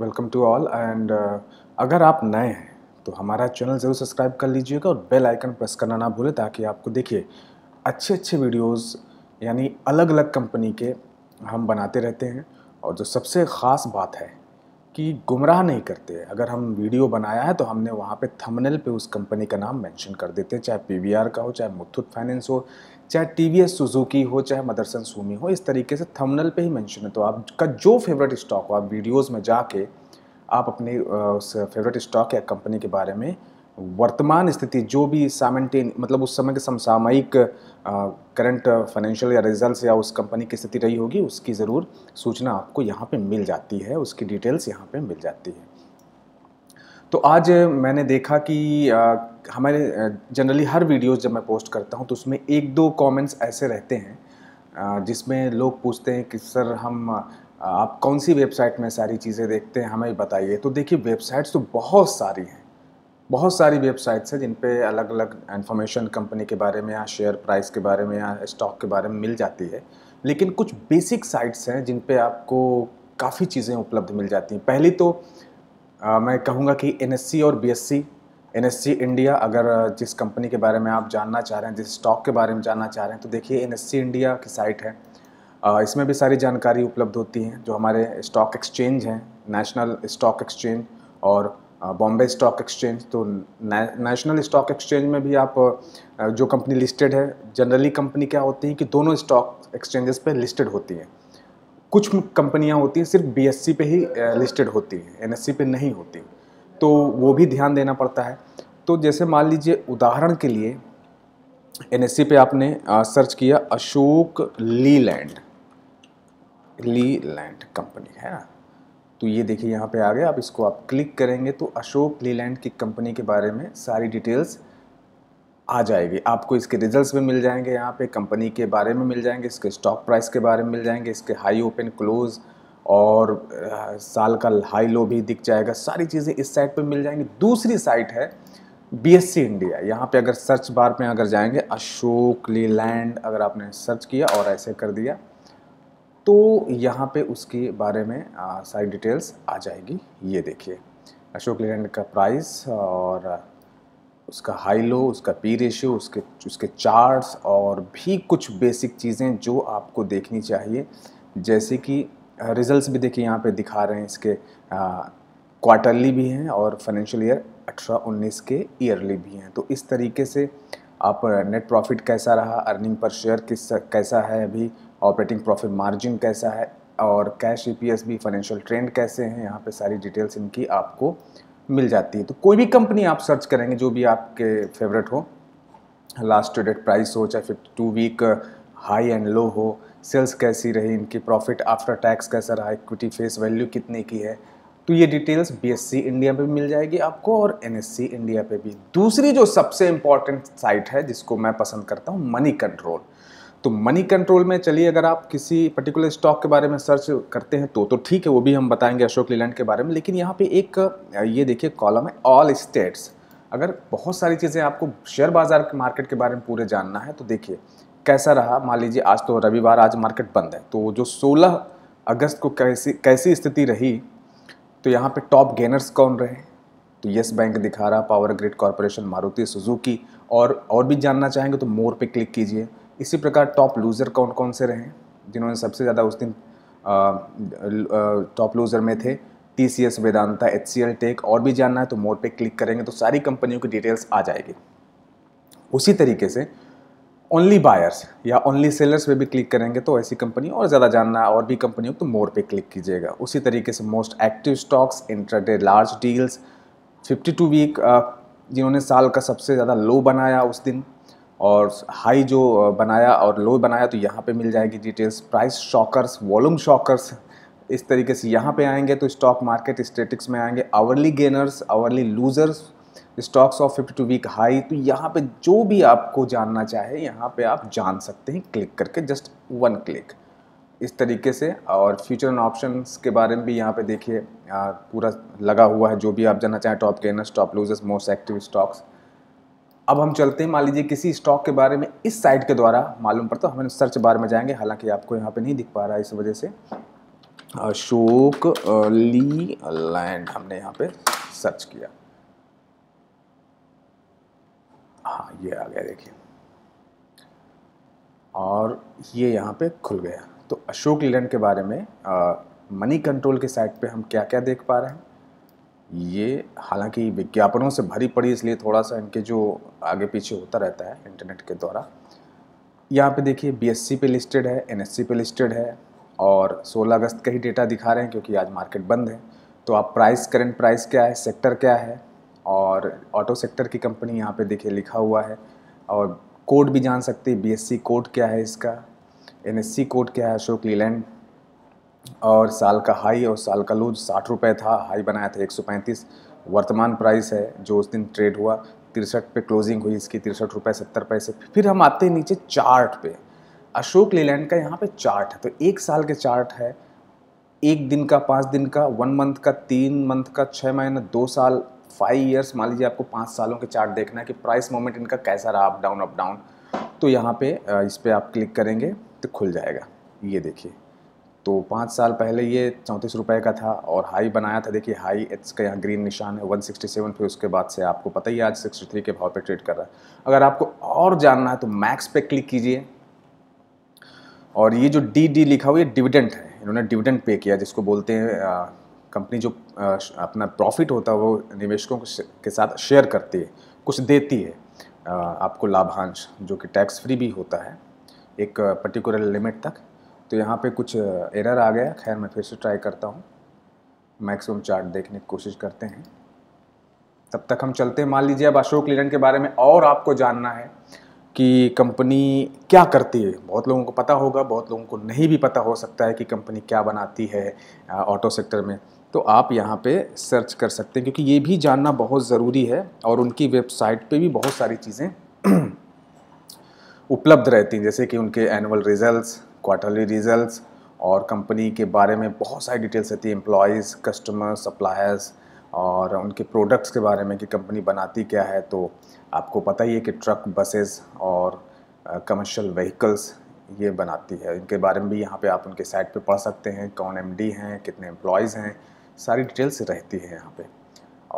welcome to all and uh, अगर आप नए हैं तो हमारा चैनल ज़रूर सब्सक्राइब कर लीजिएगा और बेल आइकन प्रेस करना ना भूलें ताकि आपको देखिए अच्छे अच्छे वीडियोस यानी अलग अलग कंपनी के हम बनाते रहते हैं और जो सबसे ख़ास बात है कि गुमराह नहीं करते अगर हम वीडियो बनाया है तो हमने वहाँ पे थंबनेल पे उस कंपनी का नाम मेंशन कर देते हैं चाहे पीवीआर का हो चाहे मुथुत फाइनेंस हो चाहे टी वी एस सुजुकी हो चाहे मदरसन सूमी हो इस तरीके से थंबनेल पे ही मेंशन है तो आपका जो फेवरेट स्टॉक हो आप वीडियोज़ में जाके आप अपने उस फेवरेट स्टॉक या कंपनी के बारे में वर्तमान स्थिति जो भी सामेंटेन मतलब उस समय के समसामयिक करंट फाइनेंशियल uh, या रिजल्ट्स या उस कंपनी की स्थिति रही होगी उसकी ज़रूर सूचना आपको यहाँ पे मिल जाती है उसकी डिटेल्स यहाँ पे मिल जाती है तो आज मैंने देखा कि हमारे जनरली हर वीडियोस जब मैं पोस्ट करता हूँ तो उसमें एक दो कमेंट्स ऐसे रहते हैं जिसमें लोग पूछते हैं कि सर हम आप कौन सी वेबसाइट में सारी चीज़ें देखते हैं हमें बताइए तो देखिए वेबसाइट्स तो बहुत सारी हैं बहुत सारी वेबसाइट्स हैं जिन पे अलग अलग इन्फॉर्मेशन कंपनी के बारे में या शेयर प्राइस के बारे में या स्टॉक के बारे में मिल जाती है लेकिन कुछ बेसिक साइट्स हैं जिन पे आपको काफ़ी चीज़ें उपलब्ध मिल जाती हैं पहली तो आ, मैं कहूँगा कि एन और बी एस इंडिया अगर जिस कंपनी के बारे में आप जानना चाह रहे हैं जिस स्टॉक के बारे में जानना चाह रहे हैं तो देखिए एन इंडिया की साइट है इसमें भी सारी जानकारी उपलब्ध होती हैं जो हमारे स्टॉक एक्सचेंज हैं नेशनल स्टॉक एक्सचेंज और बॉम्बे स्टॉक एक्सचेंज तो नेशनल स्टॉक एक्सचेंज में भी आप जो कंपनी लिस्टेड है जनरली कंपनी क्या होती है कि दोनों स्टॉक एक्सचेंजेस पे लिस्टेड होती हैं कुछ कंपनियां होती हैं सिर्फ बीएससी e पे ही लिस्टेड होती हैं एनएससी e पे नहीं होती तो वो भी ध्यान देना पड़ता है तो जैसे मान लीजिए उदाहरण के लिए सी e पे आपने सर्च किया अशोक लीलैंड लीलैंड कंपनी है ना तो ये देखिए यहाँ पे आ गया आप इसको आप क्लिक करेंगे तो अशोक लीलैंड की कंपनी के बारे में सारी डिटेल्स आ जाएगी आपको इसके रिजल्ट्स भी मिल जाएंगे यहाँ पे कंपनी के बारे में मिल जाएंगे इसके स्टॉक प्राइस के बारे में मिल जाएंगे इसके हाई ओपन क्लोज़ और साल का हाई लो भी दिख जाएगा सारी चीज़ें इस साइट पर मिल जाएंगी दूसरी साइट है बी इंडिया यहाँ पर अगर सर्च बार में अगर जाएंगे अशोक लीलैंड अगर आपने सर्च किया और ऐसे कर दिया तो यहाँ पे उसके बारे में सारी डिटेल्स आ जाएगी ये देखिए अशोक लेलैंड का प्राइस और उसका हाई लो उसका पी रेशियो उसके उसके चार्ट्स और भी कुछ बेसिक चीज़ें जो आपको देखनी चाहिए जैसे कि रिजल्ट्स भी देखिए यहाँ पे दिखा रहे हैं इसके क्वार्टरली भी हैं और फाइनेंशियल ईयर अठारह उन्नीस के ईयरली भी हैं तो इस तरीके से आप नेट uh, प्रॉफिट कैसा रहा अर्निंग पर शेयर किस कैसा है अभी ऑपरेटिंग प्रॉफिट मार्जिन कैसा है और कैश ई e भी फाइनेंशियल ट्रेंड कैसे हैं यहाँ पे सारी डिटेल्स इनकी आपको मिल जाती है तो कोई भी कंपनी आप सर्च करेंगे जो भी आपके फेवरेट हो लास्ट ट्रेडेड प्राइस हो चाहे fifty two week high and low हो सेल्स कैसी रही इनकी प्रॉफिट आफ्टर टैक्स कैसा रहा इक्विटी फेस वैल्यू कितने की है तो ये डिटेल्स बीएससी इंडिया पे भी मिल जाएगी आपको और एनएससी इंडिया पे भी दूसरी जो सबसे इम्पॉर्टेंट साइट है जिसको मैं पसंद करता हूँ मनी कंट्रोल तो मनी कंट्रोल में चलिए अगर आप किसी पर्टिकुलर स्टॉक के बारे में सर्च करते हैं तो तो ठीक है वो भी हम बताएंगे अशोक लीलैंड के बारे में लेकिन यहाँ पे एक ये देखिए कॉलम है ऑल स्टेट्स अगर बहुत सारी चीज़ें आपको शेयर बाज़ार के मार्केट के बारे में पूरे जानना है तो देखिए कैसा रहा मान लीजिए आज तो रविवार आज मार्केट बंद है तो जो सोलह अगस्त को कैसी कैसी स्थिति रही तो यहाँ पर टॉप गेनर्स कौन रहे तो येस बैंक दिखा रहा Power Grid Corporation Maruti Suzuki और और भी जानना चाहेंगे तो मोर पे क्लिक कीजिए इसी प्रकार टॉप लूज़र कौन कौन से रहे जिन्होंने सबसे ज़्यादा उस दिन टॉप लूज़र में थे T C S Vedanta H C L Tech और भी जानना है तो मोड पे क्लिक करेंगे तो सारी कंपनियों की डिटेल्स आ जाएगी उसी तरीके से ओनली बायर्स या ओनली सेलर्स पे भी क्लिक करेंगे तो ऐसी कंपनी और ज़्यादा जानना है और भी कंपनियों तो मोर पे क्लिक कीजिएगा उसी तरीके से most active stocks intraday large deals 52 week जिन्होंने साल का सबसे ज़्यादा लो बनाया उस दिन और हाई जो बनाया और लो बनाया तो यहाँ पे मिल जाएगी details price shockers volume shockers इस तरीके से यहाँ पे आएंगे तो स्टॉक मार्केट स्टेटिक्स में आएंगे hourly gainers hourly losers stocks of fifty two week high तो यहाँ पे जो भी आपको जानना चाहे यहाँ पे आप जान सकते हैं क्लिक करके जस्ट वन क्लिक इस तरीके से और फ्यूचर एंड ऑप्शंस के बारे में भी यहाँ पे देखिए पूरा लगा हुआ है जो भी आप जानना चाहें top gainers top losers most active stocks अब हम चलते हैं मान लीजिए किसी स्टॉक के बारे में इस साइट के द्वारा मालूम पड़ता हम सर्च बार में जाएंगे हालांकि आपको यहाँ पे नहीं दिख पा रहा है इस वजह से अशोक ली लैंड हमने यहाँ पे सर्च किया हाँ ये आ गया देखिए और ये यहाँ पे खुल गया तो अशोक लीलैंड के बारे में आ, मनी कंट्रोल के साइट पे हम क्या क्या देख पा रहे हैं ये हालांकि विज्ञापनों से भरी पड़ी इसलिए थोड़ा सा इनके जो आगे पीछे होता रहता है इंटरनेट के द्वारा यहाँ पे देखिए बीएससी पे लिस्टेड है एनएससी पे लिस्टेड है और 16 अगस्त का ही डेटा दिखा रहे हैं क्योंकि आज मार्केट बंद है तो आप प्राइस करंट प्राइस क्या है सेक्टर क्या है और ऑटो सेक्टर की कंपनी यहाँ पे देखिए लिखा हुआ है और कोड भी जान सकते हैं बीएससी कोड क्या है इसका एन कोड क्या है अशोक लीलैंड और साल का हाई और साल का लूज साठ रुपये था हाई बनाया था एक सौ पैंतीस वर्तमान प्राइस है जो उस दिन ट्रेड हुआ तिरसठ पे क्लोजिंग हुई इसकी तिरसठ रुपये सत्तर पैसे फिर हम आते हैं नीचे चार्ट पे अशोक लेलैंड का यहाँ पे चार्ट है तो एक साल के चार्ट है एक दिन का पाँच दिन का वन मंथ का तीन मंथ का छः महीना दो साल फाइव ईयर्स मान लीजिए आपको पाँच सालों के चार्ट देखना है कि प्राइस मोमेंट इनका कैसा रहा अप डाउन अप डाउन तो यहाँ पे इस पर आप क्लिक करेंगे तो खुल जाएगा ये देखिए तो पाँच साल पहले ये चौंतीस रुपये का था और हाई बनाया था देखिए हाई इट्स का यहाँ ग्रीन निशान है 167 फिर उसके बाद से आपको पता ही आज 63 के भाव पे ट्रेड कर रहा है अगर आपको और जानना है तो मैक्स पे क्लिक कीजिए और ये जो डी डी लिखा हुआ ये डिविडेंट है इन्होंने डिविडेंट पे किया जिसको बोलते हैं कंपनी जो आ, अपना प्रॉफिट होता है वो निवेशकों के साथ शेयर करती है कुछ देती है आ, आपको लाभांश जो कि टैक्स फ्री भी होता है एक पर्टिकुलर लिमिट तक तो यहाँ पे कुछ एरर आ गया खैर मैं फिर से ट्राई करता हूँ मैक्सिमम चार्ट देखने की कोशिश करते हैं तब तक हम चलते हैं मान लीजिए अब अशोक लेलन के बारे में और आपको जानना है कि कंपनी क्या करती है बहुत लोगों को पता होगा बहुत लोगों को नहीं भी पता हो सकता है कि कंपनी क्या बनाती है ऑटो सेक्टर में तो आप यहाँ पे सर्च कर सकते हैं क्योंकि ये भी जानना बहुत ज़रूरी है और उनकी वेबसाइट पे भी बहुत सारी चीज़ें उपलब्ध रहती हैं जैसे कि उनके एनुअल रिजल्ट्स क्वार्टरली रिजल्ट्स और कंपनी के बारे में बहुत सारी डिटेल्स रहती है एम्प्लॉयज़ कस्टमर्स सप्लायर्स और उनके प्रोडक्ट्स के बारे में कि कंपनी बनाती क्या है तो आपको पता ही है कि ट्रक बसेस और कमर्शियल व्हीकल्स ये बनाती है इनके बारे में भी यहाँ पे आप उनके साइट पे पढ़ सकते हैं कौन एमडी हैं कितने एम्प्लॉयज़ हैं सारी डिटेल्स रहती है यहाँ पे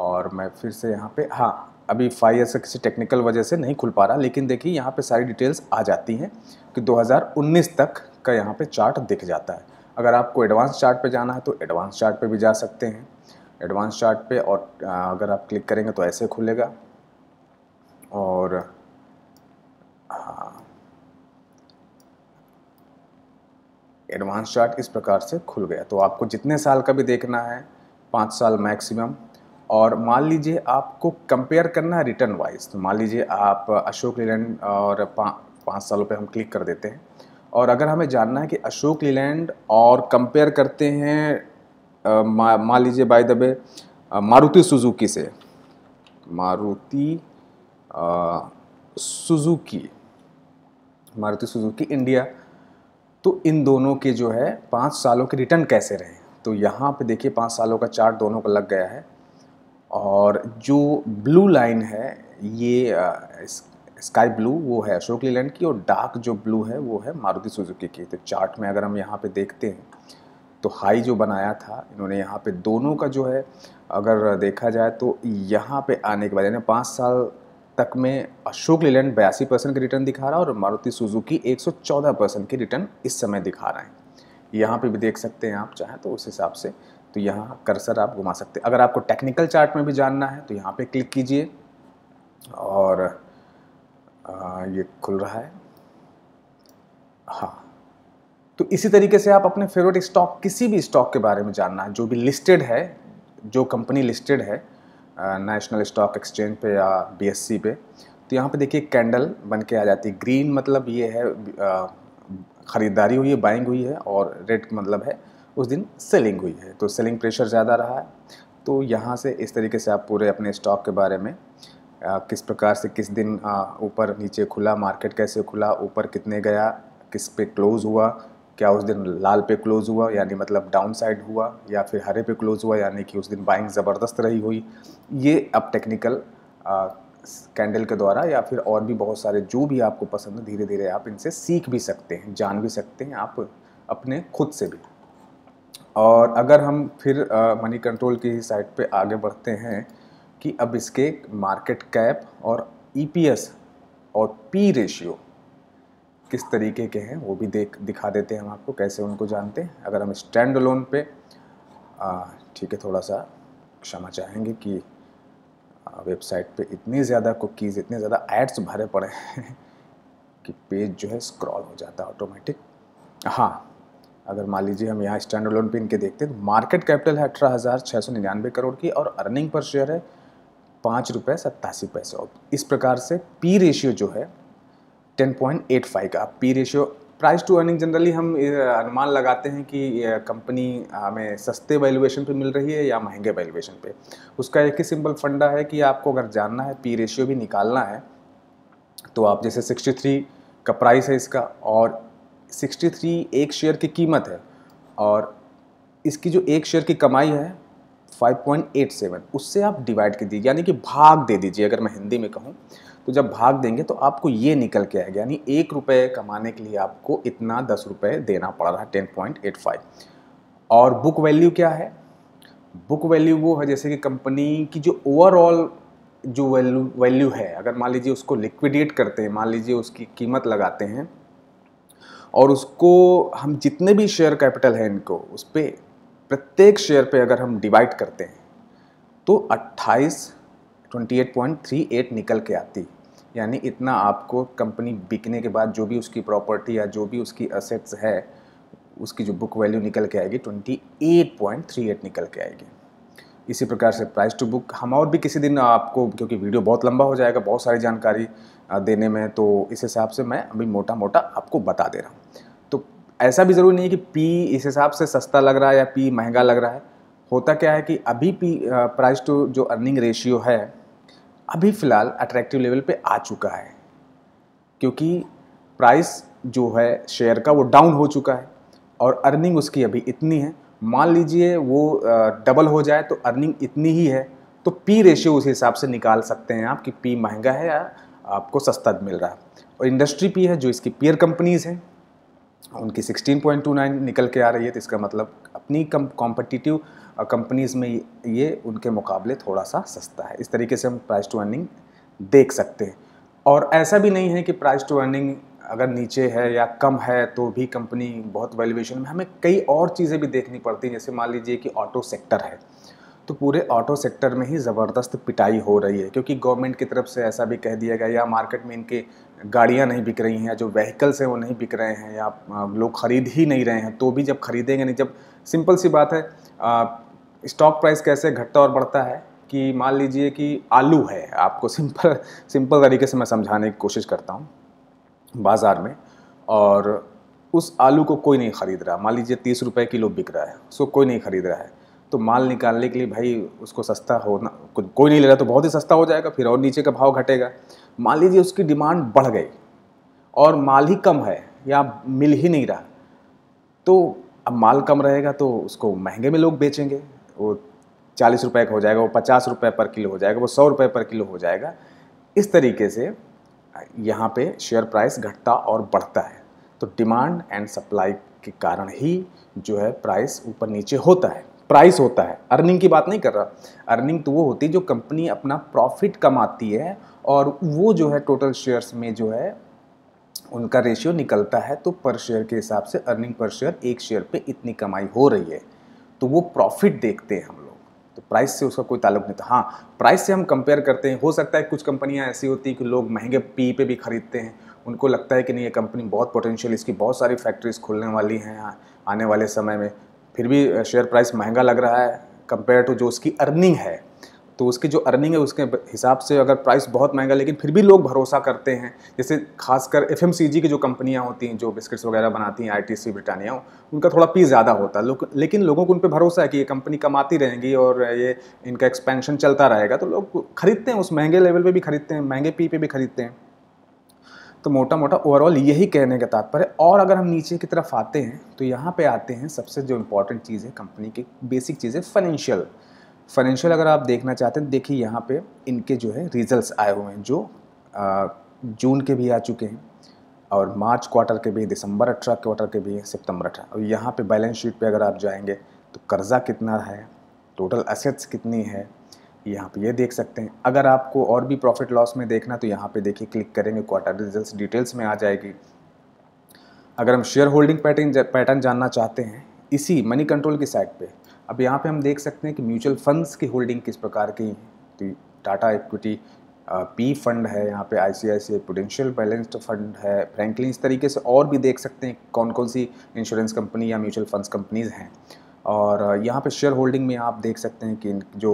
और मैं फिर से यहाँ पे हाँ अभी फाइव से किसी टेक्निकल वजह से नहीं खुल पा रहा लेकिन देखिए यहाँ पे सारी डिटेल्स आ जाती हैं कि 2019 तक आपका यहाँ पे चार्ट दिख जाता है अगर आपको एडवांस चार्ट पे जाना है तो एडवांस चार्ट पे भी जा सकते हैं एडवांस चार्ट पे और अगर आप क्लिक करेंगे तो ऐसे खुलेगा और एडवांस हाँ, चार्ट इस प्रकार से खुल गया तो आपको जितने साल का भी देखना है पाँच साल मैक्सिमम और मान लीजिए आपको कंपेयर करना है रिटर्न वाइज तो मान लीजिए आप अशोक लेलैंड और पाँच सालों पे हम क्लिक कर देते हैं और अगर हमें जानना है कि अशोक लीलैंड और कंपेयर करते हैं मान लीजिए by the way Maruti Suzuki से Maruti Suzuki Maruti Suzuki India तो इन दोनों के जो है पाँच सालों के रिटर्न कैसे रहे तो यहाँ पे देखिए पाँच सालों का चार्ट दोनों का लग गया है और जो ब्लू लाइन है ये इस स्काई ब्लू वो है अशोक लीलैंड की और डार्क जो ब्लू है वो है मारुति सुजुकी की तो चार्ट में अगर हम यहाँ पे देखते हैं तो हाई जो बनाया था इन्होंने यहाँ पे दोनों का जो है अगर देखा जाए तो यहाँ पे आने के बाद यानी पाँच साल तक में अशोक लीलैंड बयासी परसेंट के रिटर्न दिखा रहा है और मारुति सुजुकी एक परसेंट की रिटर्न इस समय दिखा रहा है यहाँ पर भी देख सकते हैं आप चाहें तो उस हिसाब से तो यहाँ कर्सर आप घुमा सकते हैं अगर आपको टेक्निकल चार्ट में भी जानना है तो यहाँ पर क्लिक कीजिए और आ, हाँ, ये खुल रहा है हाँ तो इसी तरीके से आप अपने फेवरेट स्टॉक किसी भी स्टॉक के बारे में जानना जो भी लिस्टेड है जो कंपनी लिस्टेड है नेशनल स्टॉक एक्सचेंज पे या बीएससी e पे तो यहाँ पे देखिए कैंडल बन के आ जाती है ग्रीन मतलब ये है ख़रीदारी हुई है बाइंग हुई है और रेड मतलब है उस दिन सेलिंग हुई है तो सेलिंग प्रेशर ज़्यादा रहा है तो यहाँ से इस तरीके से आप पूरे अपने स्टॉक के बारे में किस प्रकार से किस दिन ऊपर नीचे खुला मार्केट कैसे खुला ऊपर कितने गया किस पे क्लोज़ हुआ क्या उस दिन लाल पे क्लोज़ हुआ यानी मतलब डाउन साइड हुआ या फिर हरे पे क्लोज़ हुआ यानी कि उस दिन बाइंग ज़बरदस्त रही हुई ये अब टेक्निकल कैंडल के द्वारा या फिर और भी बहुत सारे जो भी आपको पसंद है धीरे धीरे आप इनसे सीख भी सकते हैं जान भी सकते हैं आप अपने खुद से भी और अगर हम फिर मनी कंट्रोल की साइड पे आगे बढ़ते हैं कि अब इसके मार्केट कैप और ईपीएस e और पी रेशियो किस तरीके के हैं वो भी देख दिखा देते हैं हम आपको कैसे उनको जानते हैं अगर हम स्टैंड लोन पे ठीक है थोड़ा सा क्षमा चाहेंगे कि वेबसाइट पे इतनी ज़्यादा कुकीज़ इतने ज़्यादा एड्स भरे पड़े हैं कि पेज जो है स्क्रॉल हो जाता है ऑटोमेटिक हाँ अगर मान लीजिए हम यहाँ स्टैंड लोन पे इनके देखते हैं तो मार्केट कैपिटल है अठारह हज़ार छः सौ निन्यानवे करोड़ की और अर्निंग पर शेयर है पाँच रुपये सत्तासी पैसे और इस प्रकार से पी रेशियो जो है टेन पॉइंट एट फाइव का P ratio price to earning generally हम अनुमान लगाते हैं कि कंपनी हमें सस्ते वैल्यूएशन पे मिल रही है या महंगे वैल्यूएशन पे उसका एक ही सिंपल फंडा है कि आपको अगर जानना है पी रेशियो भी निकालना है तो आप जैसे 63 का प्राइस है इसका और 63 एक शेयर की कीमत है और इसकी जो एक शेयर की कमाई है 5.87 उससे आप डिवाइड कर दीजिए यानी कि भाग दे दीजिए अगर मैं हिंदी में कहूँ तो जब भाग देंगे तो आपको ये निकल के आएगा यानी एक रुपये कमाने के लिए आपको इतना दस रुपये देना पड़ रहा है टेन पॉइंट एट फाइव और बुक वैल्यू क्या है बुक वैल्यू वो है जैसे कि कंपनी की जो ओवरऑल जो वैल्यू वैल्यू है अगर मान लीजिए उसको लिक्विडेट करते हैं मान लीजिए उसकी कीमत लगाते हैं और उसको हम जितने भी शेयर कैपिटल है इनको उस पर प्रत्येक शेयर पे अगर हम डिवाइड करते हैं तो 28 28.38 निकल के आती यानी इतना आपको कंपनी बिकने के बाद जो भी उसकी प्रॉपर्टी या जो भी उसकी असेट्स है उसकी जो बुक वैल्यू निकल के आएगी 28.38 निकल के आएगी इसी प्रकार से प्राइस टू बुक हम और भी किसी दिन आपको क्योंकि वीडियो बहुत लंबा हो जाएगा बहुत सारी जानकारी देने में तो इस हिसाब से मैं अभी मोटा मोटा आपको बता दे रहा हूँ ऐसा भी ज़रूरी नहीं है कि पी इस हिसाब से सस्ता लग रहा है या पी महंगा लग रहा है होता क्या है कि अभी पी प्राइस टू जो अर्निंग रेशियो है अभी फ़िलहाल अट्रैक्टिव लेवल पे आ चुका है क्योंकि प्राइस जो है शेयर का वो डाउन हो चुका है और अर्निंग उसकी अभी इतनी है मान लीजिए वो डबल हो जाए तो अर्निंग इतनी ही है तो पी रेशियो उस हिसाब से निकाल सकते हैं आप कि पी महंगा है या आपको सस्ता मिल रहा है और इंडस्ट्री पी है जो इसकी पीयर कंपनीज़ हैं उनकी 16.29 निकल के आ रही है तो इसका मतलब अपनी कम कॉम्पिटिटिव कंपनीज़ में ये उनके मुकाबले थोड़ा सा सस्ता है इस तरीके से हम प्राइस टू अर्निंग देख सकते हैं और ऐसा भी नहीं है कि प्राइस टू अर्निंग अगर नीचे है या कम है तो भी कंपनी बहुत वैल्यूएशन में हमें कई और चीज़ें भी देखनी पड़ती हैं जैसे मान लीजिए कि ऑटो सेक्टर है तो पूरे ऑटो सेक्टर में ही ज़बरदस्त पिटाई हो रही है क्योंकि गवर्नमेंट की तरफ से ऐसा भी कह दिया गया या मार्केट में इनके गाड़ियाँ नहीं बिक रही हैं जो व्हीकल्स हैं वो नहीं बिक रहे हैं या लोग ख़रीद ही नहीं रहे हैं तो भी जब खरीदेंगे नहीं जब सिंपल सी बात है स्टॉक प्राइस कैसे घटता और बढ़ता है कि मान लीजिए कि आलू है आपको सिंपल सिंपल तरीके से मैं समझाने की कोशिश करता हूँ बाज़ार में और उस आलू को कोई नहीं ख़रीद रहा मान लीजिए तीस रुपये किलो बिक रहा है उसको कोई नहीं ख़रीद रहा है तो माल निकालने के लिए भाई उसको सस्ता होना कोई नहीं ले रहा तो बहुत ही सस्ता हो जाएगा फिर और नीचे का भाव घटेगा मान लीजिए उसकी डिमांड बढ़ गई और माल ही कम है या मिल ही नहीं रहा तो अब माल कम रहेगा तो उसको महंगे में लोग बेचेंगे वो चालीस रुपये का हो जाएगा वो पचास रुपये पर किलो हो जाएगा वो सौ रुपये पर किलो हो जाएगा इस तरीके से यहाँ पे शेयर प्राइस घटता और बढ़ता है तो डिमांड एंड सप्लाई के कारण ही जो है प्राइस ऊपर नीचे होता है प्राइस होता है अर्निंग की बात नहीं कर रहा अर्निंग तो वो होती है जो कंपनी अपना प्रॉफिट कमाती है और वो जो है टोटल शेयर्स में जो है उनका रेशियो निकलता है तो पर शेयर के हिसाब से अर्निंग पर शेयर एक शेयर पे इतनी कमाई हो रही है तो वो प्रॉफिट देखते हैं हम लोग तो प्राइस से उसका कोई ताल्लुक नहीं था हाँ प्राइस से हम कंपेयर करते हैं हो सकता है कुछ कंपनियाँ ऐसी होती हैं कि लोग महंगे पी पे भी खरीदते हैं उनको लगता है कि नहीं ये कंपनी बहुत पोटेंशियल इसकी बहुत सारी फैक्ट्रीज खुलने वाली हैं आने वाले समय में फिर भी शेयर प्राइस महंगा लग रहा है कंपेयर टू जो उसकी अर्निंग है तो उसकी जो अर्निंग है उसके हिसाब से अगर प्राइस बहुत महंगा लेकिन फिर भी लोग भरोसा करते हैं जैसे खासकर एफ की जो कंपनियाँ होती हैं जो बिस्किट्स वगैरह बनाती हैं आई ब्रिटानिया उनका थोड़ा पी ज़्यादा होता है लो, लेकिन लोगों को उन पर भरोसा है कि ये कंपनी कमाती रहेंगी और ये इनका एक्सपेंशन चलता रहेगा तो लोग खरीदते हैं उस महंगे लेवल पर भी खरीदते हैं महंगे पी पे भी खरीदते हैं तो मोटा मोटा ओवरऑल यही कहने का तात्पर्य और अगर हम नीचे की तरफ आते हैं तो यहाँ पे आते हैं सबसे जो इम्पोर्टेंट चीज़ है कंपनी की बेसिक चीज़ है फाइनेंशियल फाइनेंशियल अगर आप देखना चाहते हैं तो देखिए यहाँ पे इनके जो है रिजल्ट्स आए हुए हैं जो आ, जून के भी आ चुके हैं और मार्च क्वार्टर के भी दिसंबर अठारह क्वार्टर के भी हैं सितंबर अठारह और यहाँ पे बैलेंस शीट पे अगर आप जाएंगे तो कर्ज़ा कितना है टोटल असेट्स कितनी है यहाँ पे ये देख सकते हैं अगर आपको और भी प्रॉफिट लॉस में देखना तो यहाँ पे देखिए क्लिक करेंगे क्वार्टर रिजल्ट्स डिटेल्स में आ जाएगी अगर हम शेयर होल्डिंग पैटर्न पैटर्न जानना चाहते हैं इसी मनी कंट्रोल की साइड पे अब यहाँ पे हम देख सकते हैं कि म्यूचुअल फंड्स की होल्डिंग किस प्रकार की तो टाटा इक्विटी पी फंड है यहाँ पे I C I C potential balanced fund है फ्रैंकलिन इस तरीके से और भी देख सकते हैं कौन कौन सी इंश्योरेंस कंपनी या म्यूचुअल फंड्स कंपनीज़ हैं और यहाँ पे शेयर होल्डिंग में आप देख सकते हैं कि जो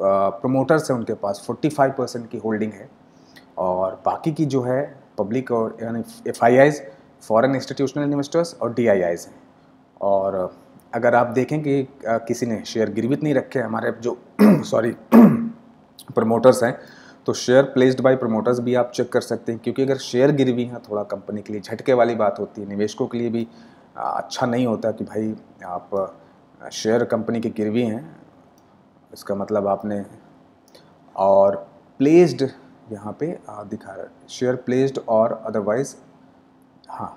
प्रमोटर्स हैं उनके पास 45 परसेंट की होल्डिंग है और बाकी की जो है पब्लिक और यानी F I Is foreign institutional investors और डी आई आईज हैं और अगर आप देखें कि किसी ने शेयर गिरवित नहीं रखे हमारे जो सॉरी प्रमोटर्स हैं तो शेयर प्लेस्ड बाय प्रमोटर्स भी आप चेक कर सकते हैं क्योंकि अगर शेयर गिरवी हैं थोड़ा कंपनी के लिए झटके वाली बात होती है निवेशकों के लिए भी अच्छा नहीं होता कि भाई आप शेयर कंपनी के गिरवी हैं इसका मतलब आपने और प्लेस्ड यहाँ पे दिखा रहा है शेयर प्लेस्ड और अदरवाइज हाँ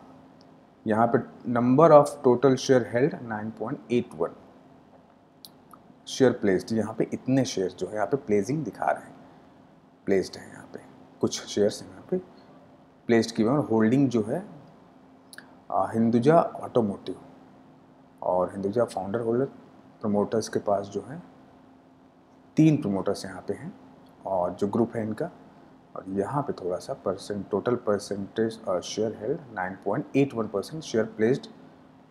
यहाँ पे number of total share held 9.81 share placed यहाँ पे इतने शेयर जो है यहाँ पे प्लेजिंग दिखा रहे हैं प्लेस्ड है यहाँ पे कुछ शेयर्स यहाँ पे प्लेस्ड की और होल्डिंग जो है हिंदुजा ऑटोमोटिव और हिंदुजा फाउंडर होल्डर प्रमोटर्स के पास जो है तीन प्रमोटर्स यहाँ पे हैं और जो ग्रुप है इनका और यहाँ पे थोड़ा सा percent total percentage share held 9.81 percent share placed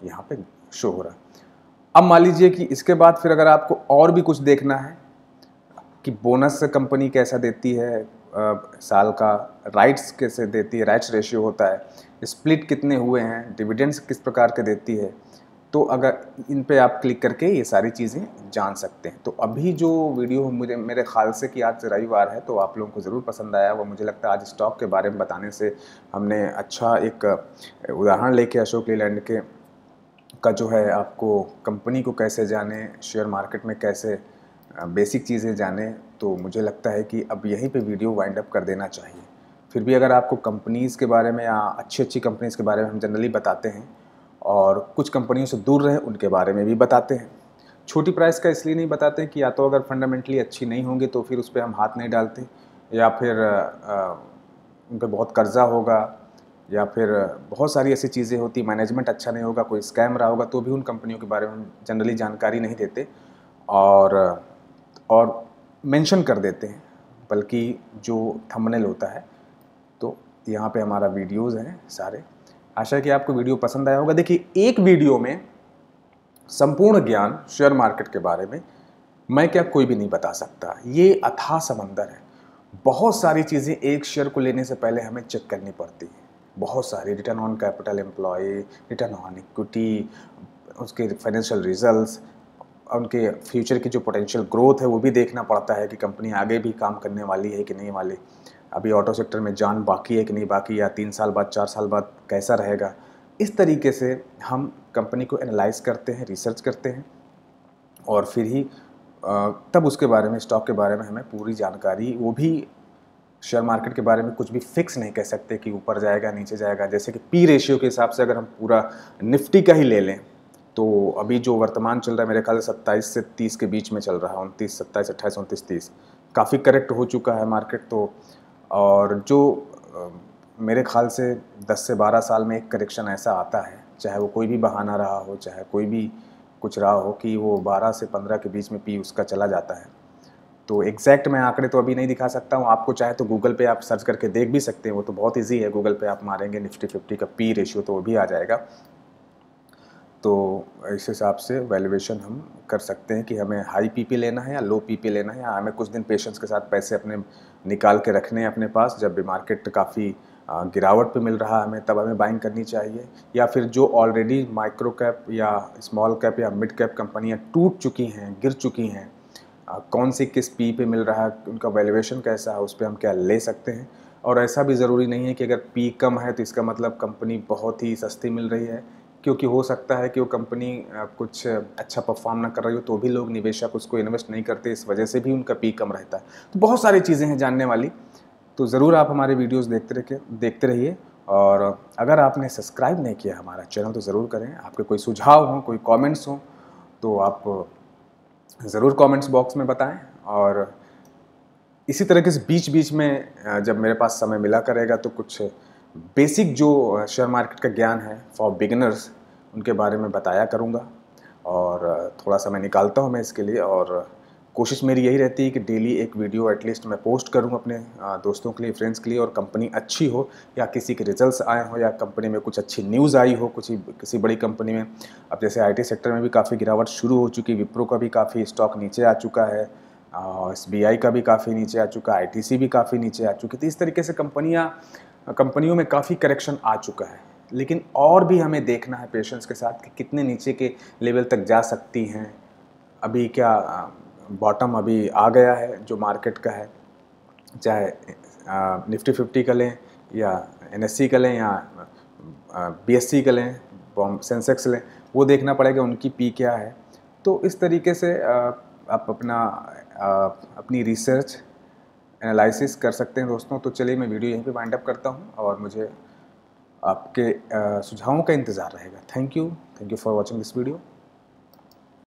यहाँ पे शो हो रहा है अब मान लीजिए कि इसके बाद फिर अगर आपको और भी कुछ देखना है कि बोनस कंपनी कैसा देती है साल का राइट्स कैसे देती है राइट्स रेशियो होता है स्प्लिट कितने हुए हैं डिविडेंड्स किस प्रकार के देती है तो अगर इन पे आप क्लिक करके ये सारी चीज़ें जान सकते हैं तो अभी जो वीडियो मुझे मेरे ख्याल से कि आज रविवार है तो आप लोगों को ज़रूर पसंद आया वो मुझे लगता है आज स्टॉक के बारे में बताने से हमने अच्छा एक उदाहरण लेके अशोक लीलैंड के का जो है आपको कंपनी को कैसे जाने शेयर मार्केट में कैसे बेसिक चीज़ें जाने तो मुझे लगता है कि अब यहीं पे वीडियो वाइंड अप कर देना चाहिए फिर भी अगर आपको कंपनीज़ के बारे में या अच्छी अच्छी कंपनीज़ के बारे में हम जनरली बताते हैं और कुछ कंपनियों से दूर रहें उनके बारे में भी बताते हैं छोटी प्राइस का इसलिए नहीं बताते कि या तो अगर फंडामेंटली अच्छी नहीं होंगी तो फिर उस पर हम हाथ नहीं डालते या फिर उन पर बहुत कर्ज़ा होगा या फिर बहुत सारी ऐसी चीज़ें होती मैनेजमेंट अच्छा नहीं होगा कोई स्कैम रहा होगा तो भी उन कंपनियों के बारे में हम जनरली जानकारी नहीं देते और और मेंशन कर देते हैं बल्कि जो थंबनेल होता है तो यहाँ पे हमारा वीडियोस हैं सारे आशा कि आपको वीडियो पसंद आया होगा देखिए एक वीडियो में संपूर्ण ज्ञान शेयर मार्केट के बारे में मैं क्या कोई भी नहीं बता सकता ये अथाह समंदर है बहुत सारी चीज़ें एक शेयर को लेने से पहले हमें चेक करनी पड़ती है बहुत सारी return on capital employ return on equity उसके फाइनेंशियल रिजल्ट्स उनके फ्यूचर की जो पोटेंशियल ग्रोथ है वो भी देखना पड़ता है कि कंपनी आगे भी काम करने वाली है कि नहीं वाली अभी ऑटो सेक्टर में जान बाकी है कि नहीं बाकी या तीन साल बाद चार साल बाद कैसा रहेगा इस तरीके से हम कंपनी को एनालाइज करते हैं रिसर्च करते हैं और फिर ही तब उसके बारे में स्टॉक के बारे में हमें पूरी जानकारी वो भी शेयर मार्केट के बारे में कुछ भी फिक्स नहीं कह सकते कि ऊपर जाएगा नीचे जाएगा जैसे कि पी रेशियो के हिसाब से अगर हम पूरा निफ्टी का ही ले लें तो अभी जो वर्तमान चल रहा है मेरे ख्याल से सत्ताईस से तीस के बीच में चल रहा है उनतीस सत्ताईस अट्ठाईस उनतीस तीस काफ़ी करेक्ट हो चुका है मार्केट तो और जो मेरे ख्याल से 10 से 12 साल में एक करेक्शन ऐसा आता है चाहे वो कोई भी बहाना रहा हो चाहे कोई भी कुछ रहा हो कि वो 12 से 15 के बीच में पी उसका चला जाता है तो एग्जैक्ट मैं आंकड़े तो अभी नहीं दिखा सकता हूँ आपको चाहे तो गूगल पे आप सर्च करके देख भी सकते हैं वो तो बहुत ईजी है गूगल पे आप मारेंगे निफ्टी फिफ्टी का पी रेशियो तो वो भी आ जाएगा तो इस हिसाब से वैल्यूएशन हम कर सकते हैं कि हमें हाई पीपी लेना है या लो पीपी लेना है या हमें कुछ दिन पेशेंट्स के साथ पैसे अपने निकाल के रखने हैं अपने पास जब भी मार्केट काफ़ी गिरावट पे मिल रहा है हमें तब हमें बाइंग करनी चाहिए या फिर जो ऑलरेडी माइक्रो कैप या स्मॉल कैप या मिड कैप कंपनियाँ टूट चुकी हैं गिर चुकी हैं कौन सी किस पी पे मिल रहा है उनका वैल्यूएशन कैसा है उस पर हम क्या ले सकते हैं और ऐसा भी ज़रूरी नहीं है कि अगर पी कम है तो इसका मतलब कंपनी बहुत ही सस्ती मिल रही है क्योंकि हो सकता है कि वो कंपनी कुछ अच्छा परफॉर्म ना कर रही हो तो भी लोग निवेशक उसको इन्वेस्ट नहीं करते इस वजह से भी उनका पी कम रहता है तो बहुत सारी चीज़ें हैं जानने वाली तो ज़रूर आप हमारे वीडियोज़ देखते रखे देखते रहिए और अगर आपने सब्सक्राइब नहीं किया हमारा चैनल तो ज़रूर करें आपके कोई सुझाव हों कोई कॉमेंट्स हों तो आप ज़रूर कॉमेंट्स बॉक्स में बताएं और इसी तरह के बीच बीच में जब मेरे पास समय मिला करेगा तो कुछ बेसिक जो शेयर uh, मार्केट का ज्ञान है फॉर बिगिनर्स उनके बारे में बताया करूँगा और uh, थोड़ा सा मैं निकालता हूँ मैं इसके लिए और uh, कोशिश मेरी यही रहती है कि डेली एक वीडियो एटलीस्ट मैं पोस्ट करूँ अपने दोस्तों के लिए फ्रेंड्स के लिए और कंपनी अच्छी हो या किसी के रिजल्ट्स आए हों या कंपनी में कुछ अच्छी न्यूज़ आई हो कुछ किसी बड़ी कंपनी में अब जैसे आईटी सेक्टर में भी काफ़ी गिरावट शुरू हो चुकी विप्रो का भी काफ़ी स्टॉक नीचे आ चुका है एस बी आई का भी काफ़ी नीचे आ चुका आई टी सी भी काफ़ी नीचे आ चुकी तो इस तरीके से कंपनियाँ कंपनियों में काफ़ी करेक्शन आ चुका है लेकिन और भी हमें देखना है पेशेंट्स के साथ कि कितने नीचे के लेवल तक जा सकती हैं अभी क्या बॉटम अभी आ गया है जो मार्केट का है चाहे निफ्टी फिफ्टी का लें या एन एस सी का लें या बी एस सी का लें सेंसेक्स लें वो देखना पड़ेगा उनकी पी क्या है तो इस तरीके से आप अपना आप अपनी रिसर्च एनालिसिस कर सकते हैं दोस्तों तो चलिए मैं वीडियो यहीं पे वाइंड अप करता हूँ और मुझे आपके सुझावों का इंतज़ार रहेगा thank you thank you for watching this video